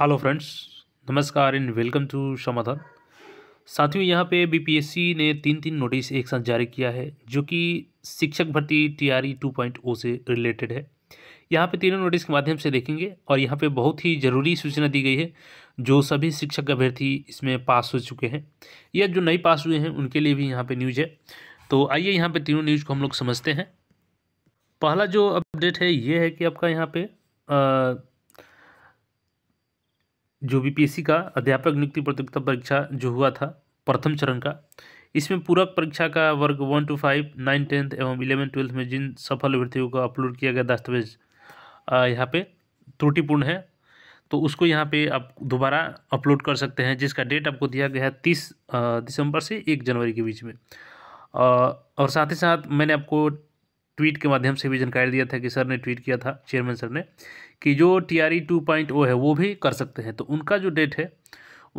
hello friends नमस्कार and welcome to Samadhan साथियों यहाँ पे बीपीएससी ने तीन तीन नोटिस एक साथ जारी किया है जो कि शिक्षक भर्ती टीआरई 2.0 से रिलेटेड है यहाँ पे तीनों नोटिस के माध्यम से देखेंगे और यहाँ पे बहुत ही ज़रूरी सूचना दी गई है जो सभी शिक्षक अभ्यर्थी इसमें पास हो चुके हैं या जो नई पास हुए हैं उनके लिए भी यहाँ पर न्यूज़ है तो आइए यहाँ पर तीनों न्यूज़ को हम लोग समझते हैं पहला जो अपडेट है ये है कि आपका यहाँ पर जो बीपीएससी का अध्यापक नियुक्ति प्रतियोगिता परीक्षा जो हुआ था प्रथम चरण का इसमें पूरक परीक्षा का वर्ग one two five nine tenth एवं इलेवन ट्वेल्थ में जिन सफल अभ्यर्थियों को अपलोड किया गया दस्तावेज यहाँ पे त्रुटिपूर्ण है तो उसको यहाँ पे आप दोबारा अपलोड कर सकते हैं जिसका डेट आपको दिया गया है तीस दिसंबर से एक जनवरी के बीच में और साथ ही साथ मैंने आपको ट्वीट के माध्यम से भी जानकारी दिया था कि सर ने ट्वीट किया था चेयरमैन सर ने कि जो T R E two point O है वो भी कर सकते हैं तो उनका जो डेट है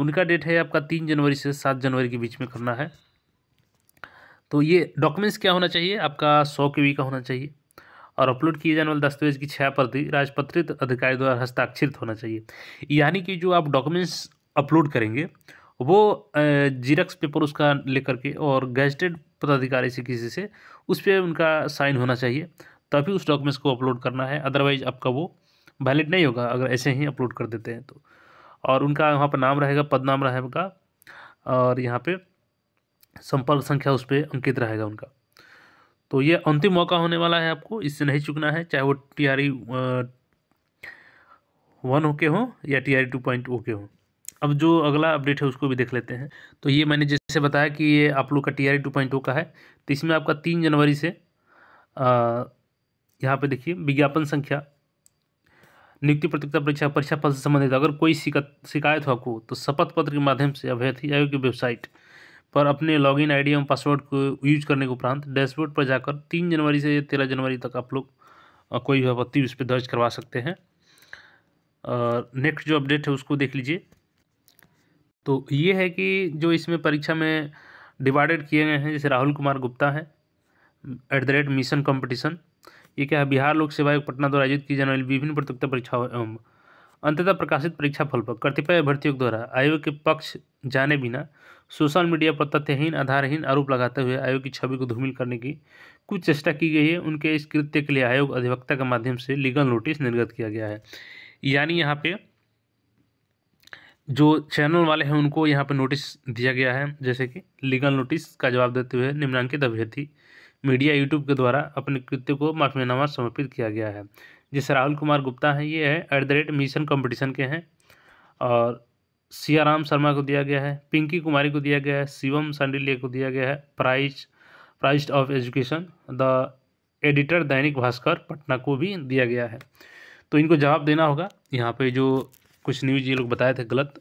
उनका डेट है आपका तीन जनवरी से सात जनवरी के बीच में करना है तो ये डॉक्यूमेंट्स क्या होना चाहिए आपका सौ के वी का होना चाहिए और अपलोड किए जाने वाले दस्तावेज की छः प्रति राजपत्रित अधिकारी द्वारा हस्ताक्षरित होना चाहिए यानी कि जो आप डॉक्यूमेंट्स अपलोड करेंगे वो जीरक्स पेपर उसका लेकर के और गैजेटेड पदाधिकारी से किसी से उस पर उनका साइन होना चाहिए तभी उस डॉक्यूमेंट्स को अपलोड करना है अदरवाइज आपका वो वैलिड नहीं होगा अगर ऐसे ही अपलोड कर देते हैं तो और उनका वहाँ पर नाम रहेगा पद नाम रहेगा और यहाँ पे संपर्क संख्या उस पर अंकित रहेगा उनका तो ये अंतिम मौका होने वाला है आपको इससे नहीं चुकना है चाहे वो टी आर वन ओके हो या T R two point okay हो अब जो अगला अपडेट है उसको भी देख लेते हैं तो ये मैंने जैसे बताया कि ये आप लोग का T R two point two का है तो इसमें आपका तीन जनवरी से यहाँ पे देखिए विज्ञापन संख्या नियुक्ति प्रतियोगिता परीक्षा परीक्षा फल से संबंधित अगर कोई शिकायत हो आपको तो शपथ पत्र के माध्यम से अभ्यर्थी आयोग की वेबसाइट पर अपने लॉगिन आईडी एवं पासवर्ड को यूज करने के उपरांत डैशबोर्ड पर जाकर तीन जनवरी से तेरह जनवरी तक आप लोग कोई भी आपत्ति उस पर दर्ज करवा सकते हैं नेक्स्ट जो अपडेट है उसको देख लीजिए तो ये है कि जो इसमें परीक्षा में डिवाइडेड किए गए हैं जैसे राहुल कुमार गुप्ता है at the rate mission competition ये क्या है बिहार लोक सेवा आयोग पटना द्वारा आयोजित की जाने वाली विभिन्न प्रतियोगिता परीक्षाओं एवं अंततः प्रकाशित परीक्षा फल पर कतिपय अभ्यर्थियों द्वारा आयोग के पक्ष जाने बिना सोशल मीडिया पर तथ्यहीन आधारहीन आरोप लगाते हुए आयोग की छवि को धूमिल करने की कुछ चेष्टा की गई है उनके इस कृत्य के लिए आयोग अधिवक्ता के माध्यम से लीगल नोटिस निर्गत किया गया है यानी यहाँ पे जो चैनल वाले हैं उनको यहाँ पर नोटिस दिया गया है जैसे कि लीगल नोटिस का जवाब देते हुए निम्नांकित अभ्यर्थी मीडिया यूट्यूब के द्वारा अपने कृत्य को माफीनामा समर्पित किया गया है जैसे राहुल कुमार गुप्ता हैं ये है at the rate mission competition के हैं और सियाराम शर्मा को दिया गया है पिंकी कुमारी को दिया गया है शिवम सांडिल्य को दिया गया है prize prize of education the editor Dainik Bhaskar Patna को भी दिया गया है तो इनको जवाब देना होगा यहाँ पे जो कुछ न्यूज़ ये लोग बताए थे गलत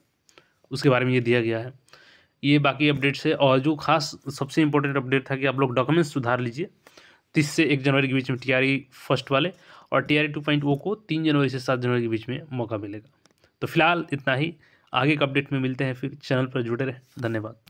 उसके बारे में ये दिया गया है ये बाकी अपडेट्स है और जो खास सबसे इम्पोर्टेंट अपडेट था कि आप लोग डॉक्यूमेंट्स सुधार लीजिए तीस से एक जनवरी के बीच में टी फर्स्ट e वाले और टी आर e oh को तीन जनवरी से सात जनवरी के बीच में मौका मिलेगा तो फिलहाल इतना ही आगे के अपडेट में मिलते हैं फिर चैनल पर जुड़े रहें धन्यवाद